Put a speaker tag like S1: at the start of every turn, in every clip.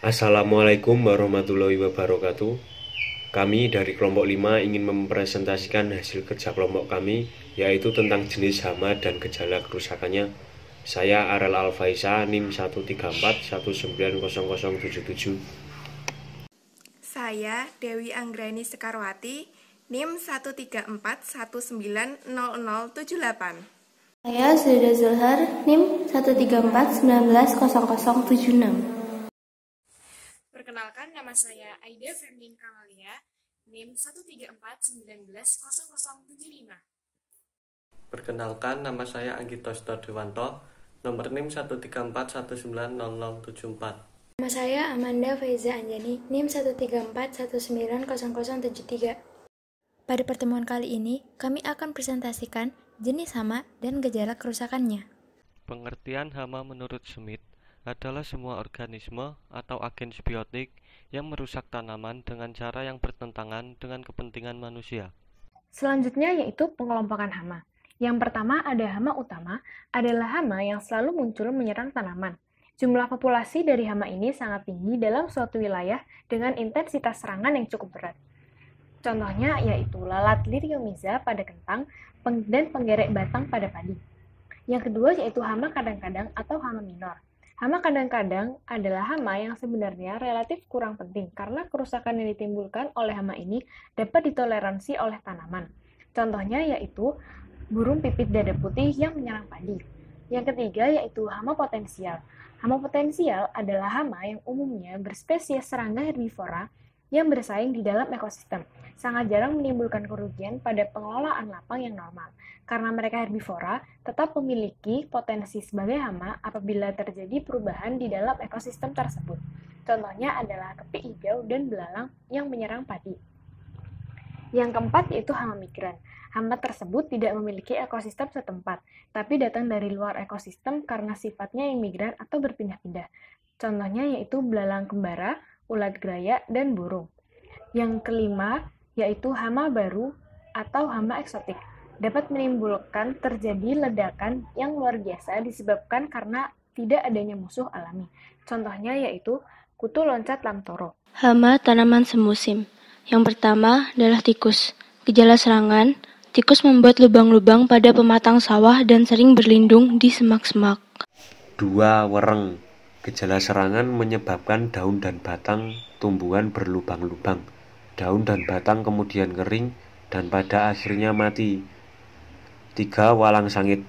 S1: Assalamualaikum warahmatullahi wabarakatuh. Kami dari kelompok 5 ingin mempresentasikan hasil kerja kelompok kami yaitu tentang jenis hama dan gejala kerusakannya. Saya Arel Alfaisa NIM 134190077.
S2: Saya Dewi Anggraini Sekarwati NIM 134190078.
S3: Saya Zulhar NIM 134190076.
S4: Perkenalkan nama saya Aida Fermin Kamalia, NIM 134190075.
S5: Perkenalkan nama saya Anggito Tosto Dewanto, nomor NIM 134190074.
S6: Nama saya Amanda Faiza Anjani, NIM 134190073. Pada pertemuan kali ini, kami akan presentasikan jenis hama dan gejala kerusakannya.
S5: Pengertian hama menurut Smith adalah semua organisme atau agen sebiotik yang merusak tanaman dengan cara yang bertentangan dengan kepentingan manusia.
S4: Selanjutnya yaitu pengelompokan hama. Yang pertama ada hama utama adalah hama yang selalu muncul menyerang tanaman. Jumlah populasi dari hama ini sangat tinggi dalam suatu wilayah dengan intensitas serangan yang cukup berat. Contohnya yaitu lalat liriomiza pada kentang dan penggerek batang pada padi. Yang kedua yaitu hama kadang-kadang atau hama minor. Hama kadang-kadang adalah hama yang sebenarnya relatif kurang penting karena kerusakan yang ditimbulkan oleh hama ini dapat ditoleransi oleh tanaman. Contohnya yaitu burung pipit dada putih yang menyerang padi. Yang ketiga yaitu hama potensial. Hama potensial adalah hama yang umumnya berspesies serangga herbivora yang bersaing di dalam ekosistem, sangat jarang menimbulkan kerugian pada pengelolaan lapang yang normal. Karena mereka herbivora, tetap memiliki potensi sebagai hama apabila terjadi perubahan di dalam ekosistem tersebut. Contohnya adalah kepik hijau dan belalang yang menyerang padi. Yang keempat yaitu hama migran. Hama tersebut tidak memiliki ekosistem setempat, tapi datang dari luar ekosistem karena sifatnya yang migran atau berpindah-pindah. Contohnya yaitu belalang kembara, ulat geraya, dan burung. Yang kelima, yaitu hama baru atau hama eksotik. Dapat menimbulkan terjadi ledakan yang luar biasa disebabkan karena tidak adanya musuh alami. Contohnya yaitu kutu loncat lamtoro.
S3: Hama tanaman semusim. Yang pertama adalah tikus. Gejala serangan, tikus membuat lubang-lubang pada pematang sawah dan sering berlindung di semak-semak.
S1: Dua wereng Gejala serangan menyebabkan daun dan batang tumbuhan berlubang-lubang. Daun dan batang kemudian kering dan pada akhirnya mati. 3. Walang sangit.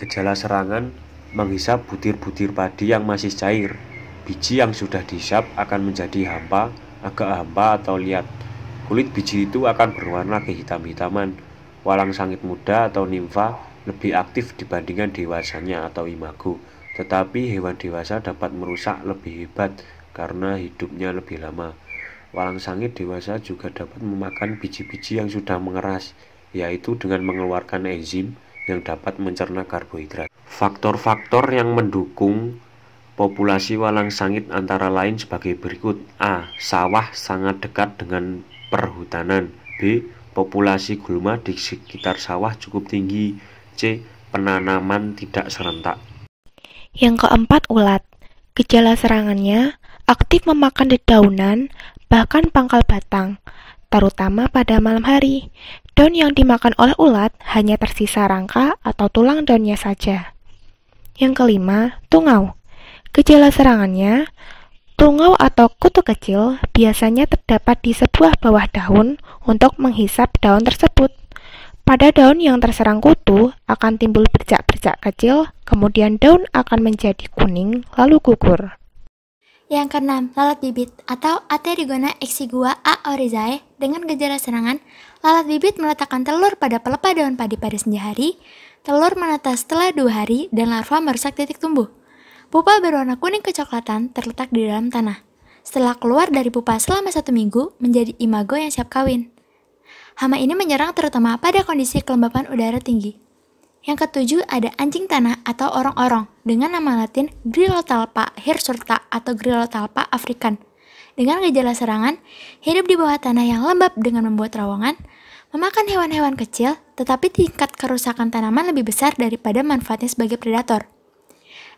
S1: Gejala serangan menghisap butir-butir padi yang masih cair. Biji yang sudah dihisap akan menjadi hampa, agak hampa atau liat. Kulit biji itu akan berwarna kehitam-hitaman. Walang sangit muda atau nimfa lebih aktif dibandingkan dewasanya atau imago tetapi hewan dewasa dapat merusak lebih hebat karena hidupnya lebih lama. Walang sangit dewasa juga dapat memakan biji-biji yang sudah mengeras, yaitu dengan mengeluarkan enzim yang dapat mencerna karbohidrat. Faktor-faktor yang mendukung populasi walang sangit antara lain sebagai berikut: a. sawah sangat dekat dengan perhutanan, b. populasi gulma di sekitar sawah cukup tinggi, c. penanaman tidak serentak.
S2: Yang keempat, ulat. Gejala serangannya aktif memakan dedaunan, bahkan pangkal batang, terutama pada malam hari. Daun yang dimakan oleh ulat hanya tersisa rangka atau tulang daunnya saja. Yang kelima, tungau. Gejala serangannya Tungau atau kutu kecil biasanya terdapat di sebuah bawah daun untuk menghisap daun tersebut. Pada daun yang terserang kutu akan timbul bercak-bercak kecil, kemudian daun akan menjadi kuning lalu gugur.
S6: Yang keenam, lalat bibit atau Aterigona exigua a aorizae dengan gejala serangan, lalat bibit meletakkan telur pada pelepah daun padi pada senja hari, telur menetas setelah dua hari, dan larva merusak titik tumbuh. Pupa berwarna kuning kecoklatan terletak di dalam tanah. Setelah keluar dari pupa selama satu minggu, menjadi imago yang siap kawin. Hama ini menyerang terutama pada kondisi kelembapan udara tinggi. Yang ketujuh ada anjing tanah atau orang-orang dengan nama latin Grilotalpa hirsuta atau Grilotalpa african. Dengan gejala serangan, hidup di bawah tanah yang lembab dengan membuat terowongan, memakan hewan-hewan kecil, tetapi tingkat kerusakan tanaman lebih besar daripada manfaatnya sebagai predator.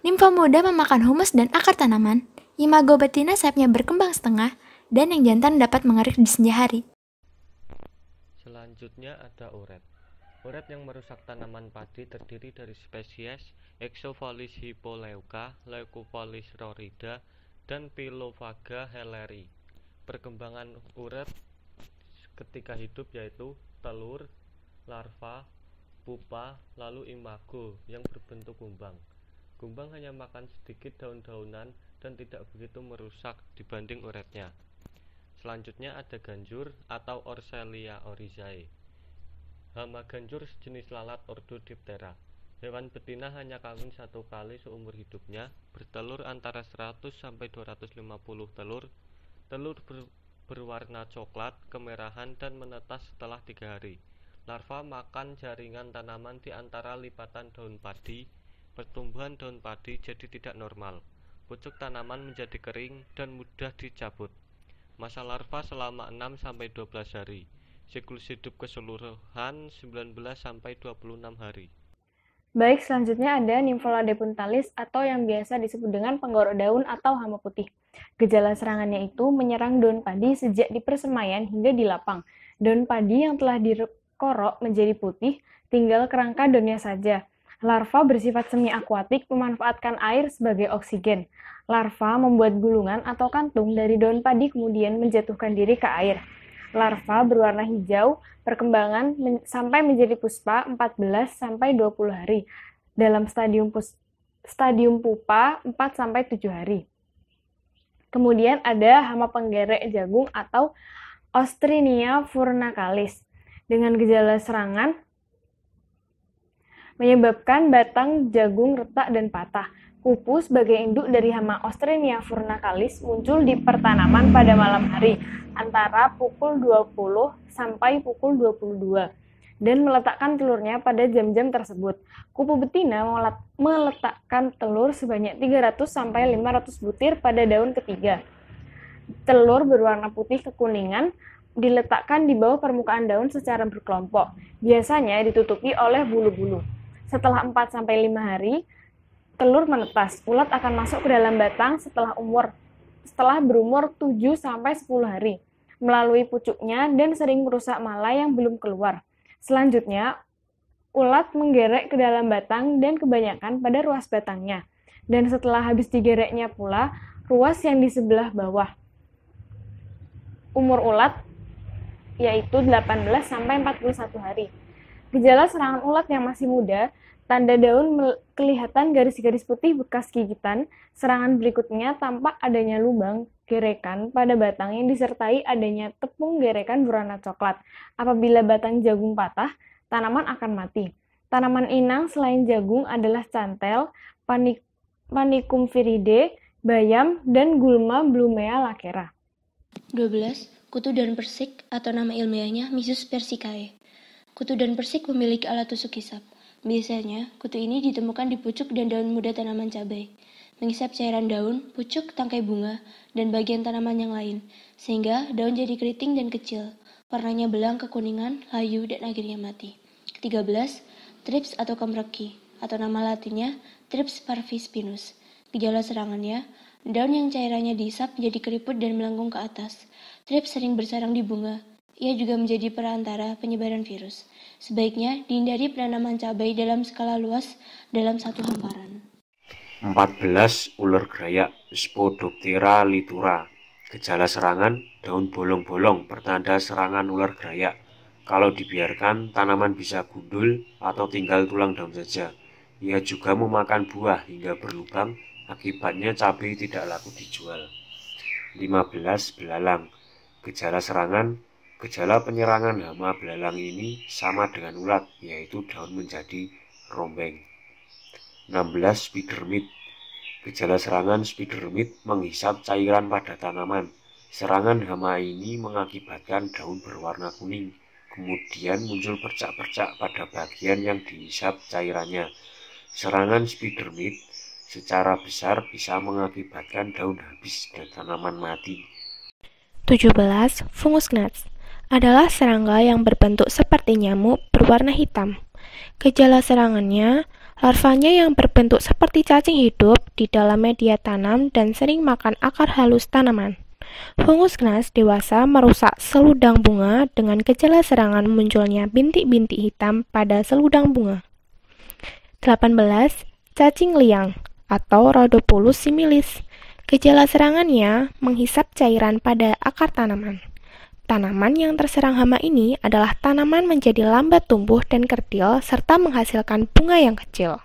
S6: Nimfa muda memakan humus dan akar tanaman, imago betina sayapnya berkembang setengah, dan yang jantan dapat mengerik di senja hari.
S5: Selanjutnya ada uret. Uret yang merusak tanaman padi terdiri dari spesies Exophallus hippoleuca, Leucophallus rorida, dan Pilovaga helleri. Perkembangan uret ketika hidup yaitu telur, larva, pupa, lalu imago yang berbentuk kumbang. Kumbang hanya makan sedikit daun-daunan dan tidak begitu merusak dibanding uretnya. Selanjutnya ada ganjur atau Orselia orizae. Hama ganjur sejenis lalat ordo diptera. Hewan betina hanya kawin satu kali seumur hidupnya, bertelur antara 100 sampai 250 telur. Telur berwarna coklat, kemerahan dan menetas setelah tiga hari. Larva makan jaringan tanaman di antara lipatan daun padi. Pertumbuhan daun padi jadi tidak normal. Pucuk tanaman menjadi kering dan mudah dicabut. Masa larva selama 6-12 hari. Siklus hidup keseluruhan 19-26 hari.
S4: Baik, selanjutnya ada Nymphola depuntalis atau yang biasa disebut dengan penggorok daun atau hama putih. Gejala serangannya itu menyerang daun padi sejak di persemaian hingga di lapang. Daun padi yang telah dikorok menjadi putih, tinggal kerangka daunnya saja. Larva bersifat semi akuatik memanfaatkan air sebagai oksigen. Larva membuat gulungan atau kantung dari daun padi kemudian menjatuhkan diri ke air. Larva berwarna hijau, perkembangan men sampai menjadi puspa 14 sampai 20 hari. Dalam stadium pus stadium pupa 4 sampai 7 hari. Kemudian ada hama penggerek jagung atau Ostrinia furnacalis. Dengan gejala serangan, menyebabkan batang jagung retak dan patah. Kupu sebagai induk dari hama Ostrenia furnakalis muncul di pertanaman pada malam hari antara pukul 20 sampai pukul 22 dan meletakkan telurnya pada jam-jam tersebut. Kupu betina meletakkan telur sebanyak 300 sampai 500 butir pada daun ketiga. Telur berwarna putih kekuningan diletakkan di bawah permukaan daun secara berkelompok. Biasanya ditutupi oleh bulu-bulu. Setelah 4 sampai 5 hari, telur menetas. Ulat akan masuk ke dalam batang setelah umur setelah berumur 7 sampai 10 hari melalui pucuknya dan sering merusak mala yang belum keluar. Selanjutnya, ulat menggerek ke dalam batang dan kebanyakan pada ruas batangnya. Dan setelah habis digereknya pula, ruas yang di sebelah bawah. Umur ulat yaitu 18 sampai 41 hari. Gejala serangan ulat yang masih muda, tanda daun kelihatan garis-garis putih bekas gigitan, serangan berikutnya tampak adanya lubang gerekan pada batang yang disertai adanya tepung gerekan berwarna coklat. Apabila batang jagung patah, tanaman akan mati. Tanaman inang selain jagung adalah cantel, panik, panicum viride, bayam, dan
S3: gulma blumea lacera. 12. Kutu dan persik atau nama ilmiahnya Misus persicae. Kutu dan persik memiliki alat tusuk hisap. Biasanya, kutu ini ditemukan di pucuk dan daun muda tanaman cabai. Mengisap cairan daun, pucuk, tangkai bunga, dan bagian tanaman yang lain, sehingga daun jadi keriting dan kecil. Warnanya belang kekuningan, layu, dan akhirnya mati. 13. Trips atau kemreki, atau nama latinnya Trips parvispinus. Gejala serangannya, daun yang cairannya dihisap jadi keriput dan melengkung ke atas. Trips sering bersarang di bunga, ia juga menjadi perantara penyebaran virus. Sebaiknya dihindari penanaman cabai dalam skala luas dalam satu hamparan.
S1: 14. Ular gerayak Spodoptera litura Gejala serangan, daun bolong-bolong pertanda serangan ular gerayak. Kalau dibiarkan, tanaman bisa gundul atau tinggal tulang daun saja. Ia juga memakan buah hingga berlubang, akibatnya cabai tidak laku dijual. 15. Belalang Gejala serangan, Gejala penyerangan hama belalang ini sama dengan ulat, yaitu daun menjadi rombeng. 16. Spidermit Gejala serangan spidermit menghisap cairan pada tanaman. Serangan hama ini mengakibatkan daun berwarna kuning, kemudian muncul percak-percak pada bagian yang dihisap cairannya. Serangan spidermit secara besar bisa mengakibatkan daun habis dan tanaman mati.
S2: 17. Fungus gnats adalah serangga yang berbentuk seperti nyamuk berwarna hitam. Gejala serangannya, larvanya yang berbentuk seperti cacing hidup di dalam media tanam dan sering makan akar halus tanaman. Fungus gnas dewasa merusak seludang bunga dengan gejala serangan munculnya bintik-bintik hitam pada seludang bunga. 18. Cacing liang atau Rhodopulus similis. Gejala serangannya menghisap cairan pada akar tanaman. Tanaman yang terserang hama ini adalah tanaman menjadi lambat tumbuh dan kerdil serta menghasilkan bunga yang kecil.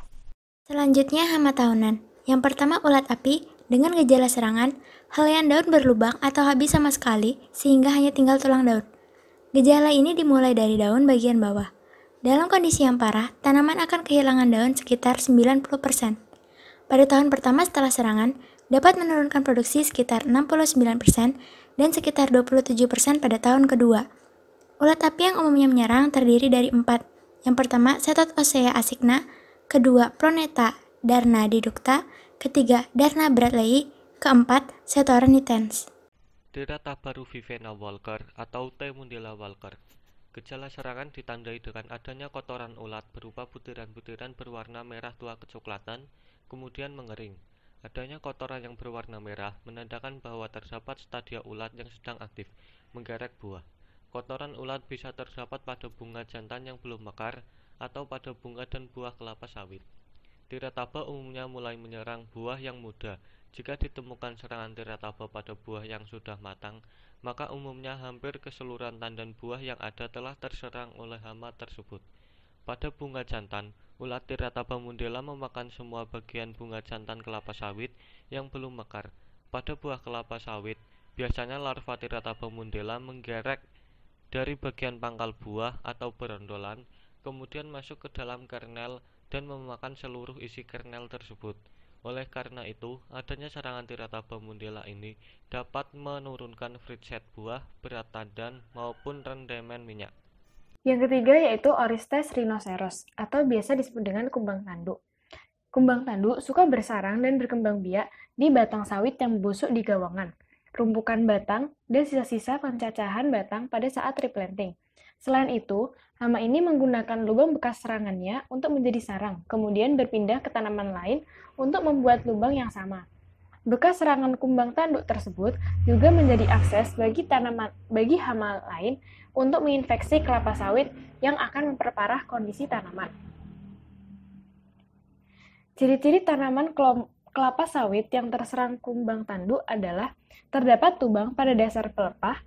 S6: Selanjutnya hama tahunan. Yang pertama ulat api dengan gejala serangan, helaian daun berlubang atau habis sama sekali sehingga hanya tinggal tulang daun. Gejala ini dimulai dari daun bagian bawah. Dalam kondisi yang parah, tanaman akan kehilangan daun sekitar 90%. Pada tahun pertama setelah serangan, dapat menurunkan produksi sekitar 69% dan sekitar 27% pada tahun kedua. Ulat api yang umumnya menyerang terdiri dari empat. Yang pertama, Setot Osea asigna, kedua, Proneta Darna didukta, ketiga, Darna bradley, keempat, Setoranitens.
S5: Derata baru Vivena Walker atau T. mundela Walker. Gejala serangan ditandai dengan adanya kotoran ulat berupa butiran-butiran berwarna merah tua kecoklatan, kemudian mengering. Adanya kotoran yang berwarna merah menandakan bahwa terdapat stadia ulat yang sedang aktif, menggerek buah. Kotoran ulat bisa terdapat pada bunga jantan yang belum mekar atau pada bunga dan buah kelapa sawit. Tirataba umumnya mulai menyerang buah yang muda. Jika ditemukan serangan tirataba pada buah yang sudah matang, maka umumnya hampir keseluruhan tandan buah yang ada telah terserang oleh hama tersebut. Pada bunga jantan, Ulat Tirataba mundela memakan semua bagian bunga jantan kelapa sawit yang belum mekar. Pada buah kelapa sawit, biasanya larva Tirataba mundela menggerek dari bagian pangkal buah atau berondolan, kemudian masuk ke dalam kernel dan memakan seluruh isi kernel tersebut. Oleh karena itu, adanya serangan tirataba mundela ini dapat menurunkan set buah, berat tandan, maupun rendemen minyak.
S4: Yang ketiga yaitu Oristes rhinoceros atau biasa disebut dengan kumbang tanduk. Kumbang tanduk suka bersarang dan berkembang biak di batang sawit yang busuk di gawangan, rumpukan batang, dan sisa-sisa pencacahan batang pada saat replanting. Selain itu, hama ini menggunakan lubang bekas serangannya untuk menjadi sarang, kemudian berpindah ke tanaman lain untuk membuat lubang yang sama. Bekas serangan kumbang tanduk tersebut juga menjadi akses bagi tanaman bagi hama lain untuk menginfeksi kelapa sawit yang akan memperparah kondisi tanaman. Ciri-ciri tanaman kelapa sawit yang terserang kumbang tanduk adalah terdapat tubang pada dasar pelepah,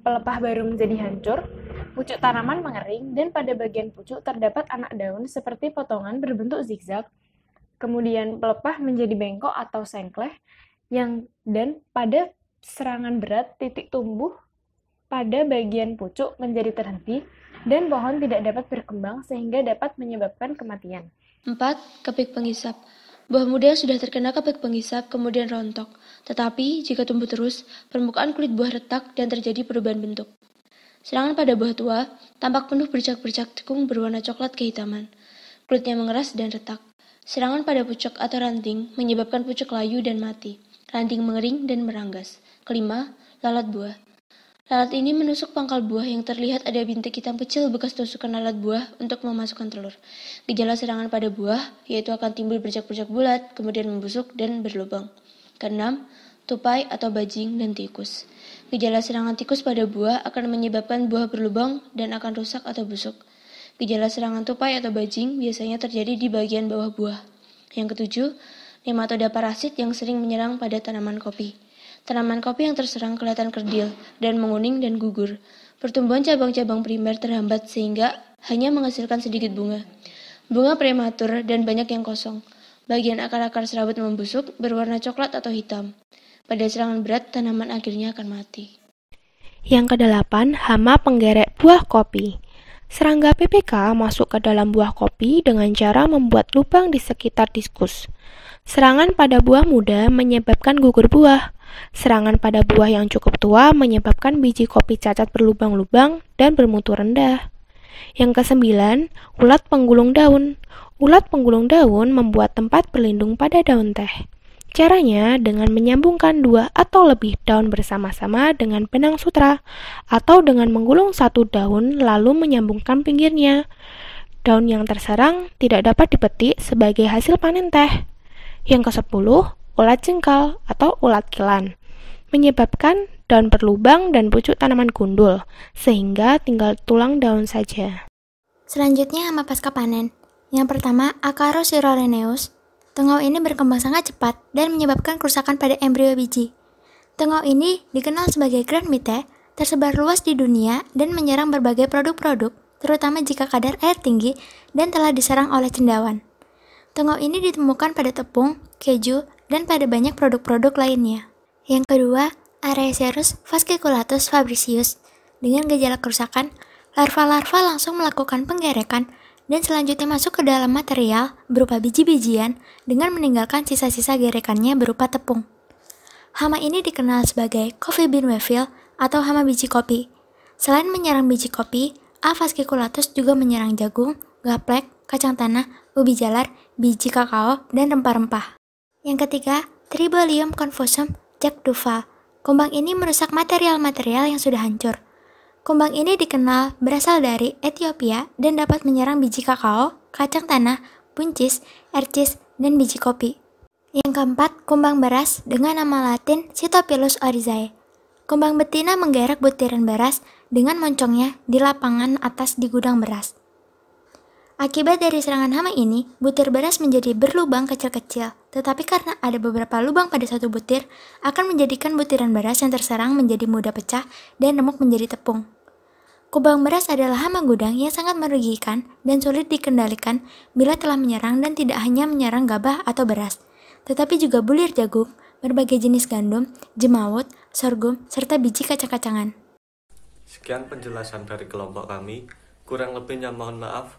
S4: pelepah baru menjadi hancur, pucuk tanaman mengering, dan pada bagian pucuk terdapat anak daun seperti potongan berbentuk zigzag, kemudian pelepah menjadi bengkok atau sengkleh, yang dan pada serangan berat titik tumbuh pada bagian pucuk menjadi terhenti
S3: dan pohon tidak dapat berkembang sehingga dapat menyebabkan kematian. 4. Kepik pengisap Buah muda sudah terkena kepik pengisap kemudian rontok, tetapi jika tumbuh terus, permukaan kulit buah retak dan terjadi perubahan bentuk. Serangan pada buah tua tampak penuh bercak-bercak tekung berwarna coklat kehitaman. Kulitnya mengeras dan retak. Serangan pada pucuk atau ranting menyebabkan pucuk layu dan mati. Ranting mengering dan meranggas. Kelima, lalat buah. Lalat ini menusuk pangkal buah yang terlihat ada bintik hitam kecil bekas tusukan lalat buah untuk memasukkan telur. Gejala serangan pada buah yaitu akan timbul bercak-bercak bulat, kemudian membusuk dan berlubang. Keenam, tupai atau bajing dan tikus. Gejala serangan tikus pada buah akan menyebabkan buah berlubang dan akan rusak atau busuk. Gejala serangan tupai atau bajing biasanya terjadi di bagian bawah buah. Yang ketujuh, nematoda parasit yang sering menyerang pada tanaman kopi. Tanaman kopi yang terserang kelihatan kerdil dan menguning dan gugur. Pertumbuhan cabang-cabang primer terhambat sehingga hanya menghasilkan sedikit bunga. Bunga prematur dan banyak yang kosong. Bagian akar-akar serabut membusuk, berwarna coklat atau hitam. Pada serangan berat, tanaman akhirnya akan mati.
S2: Yang kedelapan, hama penggerek buah kopi. Serangga PPK masuk ke dalam buah kopi dengan cara membuat lubang di sekitar diskus. Serangan pada buah muda menyebabkan gugur buah. Serangan pada buah yang cukup tua menyebabkan biji kopi cacat berlubang-lubang dan bermutu rendah. Yang kesembilan, ulat penggulung daun. Ulat penggulung daun membuat tempat berlindung pada daun teh. Caranya dengan menyambungkan dua atau lebih daun bersama-sama dengan benang sutra, atau dengan menggulung satu daun lalu menyambungkan pinggirnya. Daun yang terserang tidak dapat dipetik sebagai hasil panen teh. Yang ke-10, ulat jengkal atau ulat kilan, menyebabkan daun berlubang dan pucuk tanaman gundul, sehingga tinggal tulang daun saja.
S6: Selanjutnya hama pasca panen. Yang pertama, Acarosirorheneus. Tengau ini berkembang sangat cepat dan menyebabkan kerusakan pada embrio biji. Tengau ini dikenal sebagai grand mite, tersebar luas di dunia dan menyerang berbagai produk-produk, terutama jika kadar air tinggi dan telah diserang oleh cendawan. Tengau ini ditemukan pada tepung, keju, dan pada banyak produk-produk lainnya. Yang kedua, Araecerus fasciculatus fabricius. Dengan gejala kerusakan, larva-larva langsung melakukan penggerekan dan selanjutnya masuk ke dalam material berupa biji-bijian dengan meninggalkan sisa-sisa gerekannya berupa tepung. Hama ini dikenal sebagai coffee bean weevil atau hama biji kopi. Selain menyerang biji kopi, A. fasciculatus juga menyerang jagung, gaplek, kacang tanah, ubi jalar, biji kakao, dan rempah-rempah. Yang ketiga, Tribolium confusum Jack Duval. Kumbang ini merusak material-material yang sudah hancur. Kumbang ini dikenal berasal dari Ethiopia dan dapat menyerang biji kakao, kacang tanah, buncis, ercis, dan biji kopi. Yang keempat, kumbang beras dengan nama latin Citopilus orizae. Kumbang betina menggerak butiran beras dengan moncongnya di lapangan atas di gudang beras. Akibat dari serangan hama ini, butir beras menjadi berlubang kecil-kecil, tetapi karena ada beberapa lubang pada satu butir, akan menjadikan butiran beras yang terserang menjadi mudah pecah dan remuk menjadi tepung. Kubang beras adalah hama gudang yang sangat merugikan dan sulit dikendalikan bila telah menyerang dan tidak hanya menyerang gabah atau beras, tetapi juga bulir jagung, berbagai jenis gandum, jemawut, sorghum, serta biji kacang-kacangan.
S5: Sekian penjelasan dari kelompok kami. Kurang lebihnya mohon maaf.